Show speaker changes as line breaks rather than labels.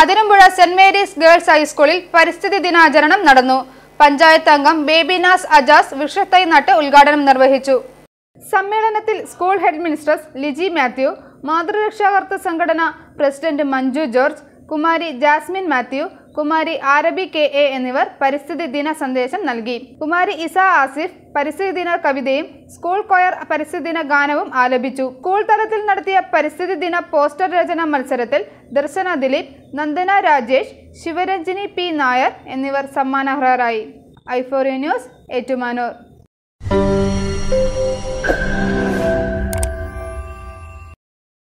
Athirampuzha saint Mary's girls ഹൈസ്കൂളിൽ പരിസ്ഥിതി ദിനാചരണം നടന്നു പഞ്ചായത്ത് അംഗം ബേബിനാസ് അജാസ് വൃക്ഷത്തൈ നട്ട് ഉദ്ഘാടനം നിർവഹിച്ചു സമ്മേളനത്തിൽ school head mistress Liji Mathew മാതൃരക്ഷാകർത്ത സംഘടന പ്രസിഡന്റ് മഞ്ജു ജോർജ് കുമാരി ജാസ്മിൻ മാത്യു കുമാരി ആരബി കെ എ എന്നിവർ പരിസ്ഥിതി ദിന സന്ദേശം നൽകി കുമാരി ഇസ ആസിഫ് പരിസ്ഥിതി ദിന കവിതയും സ്കൂൾ കൊയർ പരിസ്ഥിതി ദിന ഗാനവും ആലപിച്ചു സ്കൂൾ തലത്തിൽ നടത്തിയ പരിസ്ഥിതി ദിന പോസ്റ്റർ രചന മത്സരത്തിൽ ദർശന ദിലീപ് നന്ദന രാജേഷ് ശിവരഞ്ജിനി പി നായർ എന്നിവർ സമ്മാനാർഹരായി ഐഫോറിയ ന്യൂസ് ഏറ്റുമാനൂർ